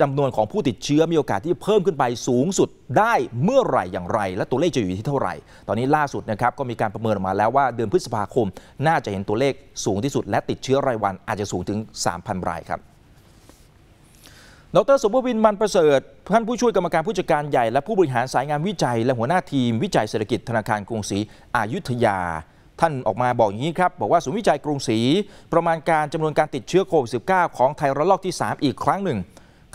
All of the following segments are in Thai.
จำนวนของผู้ติดเชื้อมีโอกาสที่เพิ่มขึ้นไปสูงสุดได้เมื่อไหร่อย่างไร และตัวเลขจะอยู่ที่เท่าไหร่ ตอนนี้ล่าสุดนะครับก็มีการประเมินออกมาแล้วว่าเดือนพฤษภาคมน่าจะเห็นตัวเลขสูงที่สุดและติดเชื้อรายวันอาจจะสูงถึง 3,000 รายครับ ดรสมบูรณ์วินมันประเสริฐท่านผู้ช่วยกรรมการผู้จัดการใหญ่และผู้บริหารสายงานวิจัย และหัวหน้าทีมวิจัยเศรษฐกิจธนาคารกรุงศรีอายุทยา ท่านออกมาบอกอย่างนี้ครับบอกว่าศูนย์วิจัยกรุงศรีประมาณการจำนวนการติดเชื้อโควิด -19 ของไทยระลอกที่ 3 อีกครั้งหนึ่ง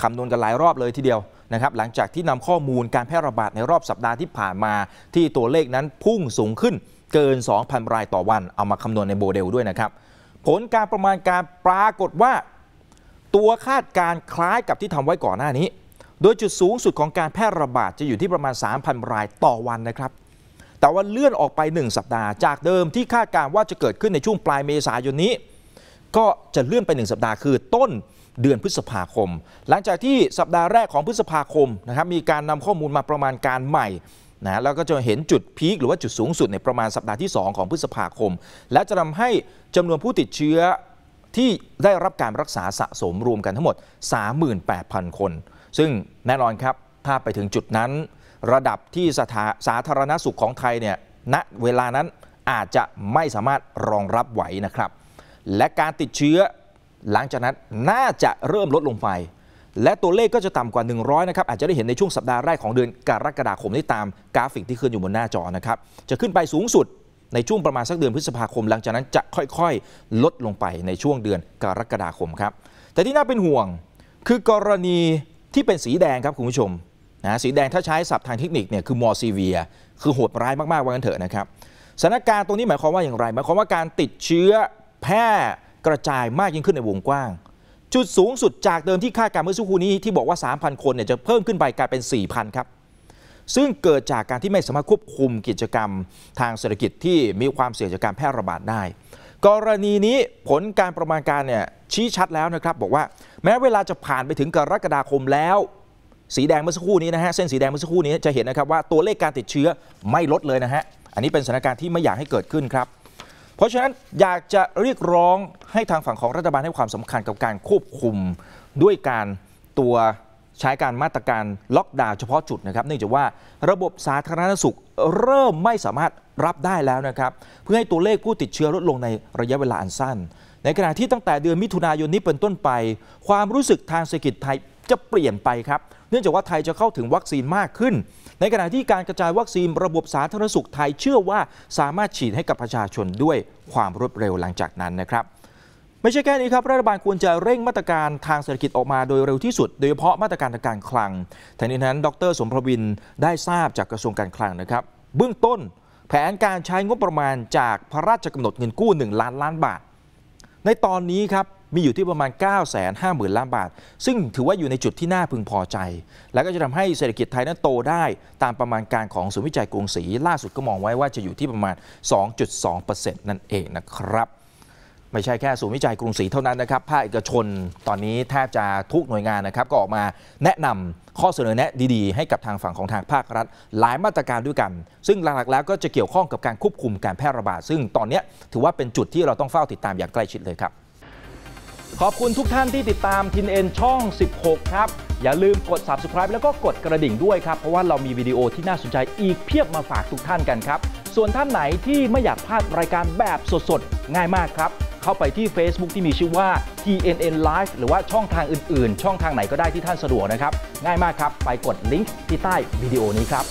คำนวณกันหลายรอบเลยทีเดียวนะครับหลังจากที่นำข้อมูลการแพร่ระบาดในรอบสัปดาห์ที่ผ่านมาที่ตัวเลขนั้นพุ่งสูงขึ้นเกิน 2,000 รายต่อวัน เอามาคำนวณในโมเดลด้วยนะครับ ผลการประมาณการปรากฏว่า ตัวคาดการคล้ายกับที่ทำไว้ก่อนหน้านี้ โดยจุดสูงสุดของการแพร่ระบาดจะอยู่ที่ประมาณ 3,000 รายต่อวันนะครับ แต่ว่าเลื่อนออกไป 1 สัปดาห์จากเดิมที่คาดการว่าจะเกิดขึ้นในช่วงปลายเมษายนนี้ ก็จะเลื่อนไป 1 สัปดาห์คือต้นเดือนพฤษภาคม หลังจากที่สัปดาห์แรกของพฤษภาคมนะครับ มีการนำข้อมูลมาประมาณการใหม่ นะ แล้วก็จะเห็นจุดพีคหรือว่าจุดสูงสุดในประมาณสัปดาห์ที่ 2 ของพฤษภาคม และจะทำให้จำนวนผู้ติดเชื้อที่ได้รับการรักษาสะสมรวมกันทั้งหมด 38,000 คน ซึ่งแน่นอนครับ ถ้าไปถึงจุดนั้น ระดับที่สาสาธารณสุขของไทยเนี่ย ณ เวลานั้นอาจจะไม่สามารถรองรับไหวนะครับ และการติดเชื้อหลังจากนั้นน่าจะเริ่มลดลงไป และตัวเลขก็จะต่ำกว่า 100 นะครับอาจจะได้เห็นในช่วงสัปดาห์แรกของเดือนกรกฎาคมได้ตามกราฟิกที่ขึ้นอยู่บนหน้าจอนะครับจะขึ้นไปสูงสุดในช่วงประมาณสักเดือนพฤษภาคมหลังจากนั้นจะค่อยๆ ลดลงไปในช่วงเดือนกรกฎาคมครับแต่ที่น่าเป็นห่วงคือกรณีที่เป็นสีแดงครับคุณผู้ชมนะสีแดงถ้าใช้ศัพท์ทางเทคนิคเนี่ยคือมอร์ซีเวีย คือโหดร้ายมากๆว่ากันเถอะนะครับสถานการณ์ตรงนี้หมายความว่าอย่างไร หมายความว่าการติดเชื้อแพร่กระจายมากยิ่งขึ้นในวงกว้าง จุดสูงสุดจากเดิมที่คาดการเมื่อสักครู่นี้ที่บอกว่า 3,000 คนเนี่ยจะเพิ่มขึ้นไปกลายเป็น 4,000 ครับ ซึ่งเกิดจากการที่ไม่สามารถควบคุมกิจกรรมทางเศรษฐกิจที่มีความเสี่ยงจากการแพร่ระบาดได้ กรณีนี้ผลการประมาณการเนี่ยชี้ชัดแล้วนะครับ บอกว่าแม้เวลาจะผ่านไปถึงกรกฎาคมแล้วสีแดงเมื่อสักครู่นี้นะฮะเส้นสีแดงเมื่อสักครู่นี้จะเห็นนะครับ ว่าตัวเลขการติดเชื้อไม่ลดเลยนะฮะอันนี้เป็นสถานการณ์ที่ไม่อยากให้เกิดขึ้นครับเพราะฉะนั้นอยากจะเรียกร้องให้ทางฝั่งของรัฐบาลให้ความสำคัญกับการควบคุมด้วยการตัวใช้การมาตรการล็อกดาวน์เฉพาะจุดนะครับ เนื่องจากว่าระบบสาธารณสุขเริ่มไม่สามารถรับได้แล้วนะครับ เพื่อให้ตัวเลขผู้ติดเชื้อลดลงในระยะเวลาอันสั้นในขณะที่ตั้งแต่เดือนมิถุนายนนี้เป็นต้นไป ความรู้สึกทางเศรษฐกิจไทยจะเปลี่ยนไปครับเนื่องจากว่าไทยจะเข้าถึงวัคซีนมากขึ้น ในขณะที่การกระจายวัคซีนระบบสาธารณสุขไทยเชื่อว่าสามารถฉีดให้กับประชาชนด้วยความรวดเร็วหลังจากนั้นนะครับไม่ใช่แค่นี้ครับรัฐบาลควรจะเร่งมาตรการทางเศรษฐกิจออกมาโดยเร็วที่สุด โดยเฉพาะมาตรการทางการคลังทั้งนี้นั้น ดร สมพวินได้ทราบจากกระทรวงการคลังนะครับเบื้องต้นแผนการใช้งบประมาณจากพระราชกำหนดเงินกู้ 1 ล้านล้านบาทในตอนนี้ครับ มีอยู่ที่ประมาณ 9 5 0 0 0ล้านบาท ซึ่งถือว่าอยู่ในจุดที่น่าพึงพอใจ และก็จะทำให้เศรษฐกิจไทยนั้นโตได้ ตามประมาณการของศูนย์วิจัยกรุงศรีล่าสุดก็มองไว้ว่าจะอยู่ที่ประมาณ 2.2%นั่นเองนะครับไม่ใช่แค่ศูนย์วิจัยกรุงศรีเท่านั้นนะครับภาคเอกชนตอนนี้แทบจะทุกหน่วยงานนะครับ ก็ออกมาแนะนำข้อเสนอแนะดีๆ ให้กับทางฝั่งของทางภาครัฐ หลายมาตรการด้วยกัน ซึ่งหลักๆแล้วก็จะเกี่ยวข้องกับการควบคุมการแพร่ระบาดซึ่งตอนนี้ถือว่าเป็นจุดที่เราต้องเฝ้าติดตามอย่างใกล้ชิดเลยครับ ขอบคุณทุกท่านที่ติดตามทินเอ็นช่อง 16ครับอย่าลืมกด subscribe แล้วก็กดกระดิ่งด้วยครับเพราะว่าเรามีวิดีโอที่น่าสนใจอีกเพียบมาฝากทุกท่านกันครับส่วนท่านไหนที่ไม่อยากพลาดรายการแบบสดๆง่ายมากครับเข้าไปที่ Facebook ที่มีชื่อว่า TNN Live หรือว่าช่องทางอื่น ๆ ช่องทางไหนก็ได้ที่ท่านสะดวกนะครับ ง่ายมากครับ ไปกดลิงก์ที่ใต้วิดีโอนี้ครับ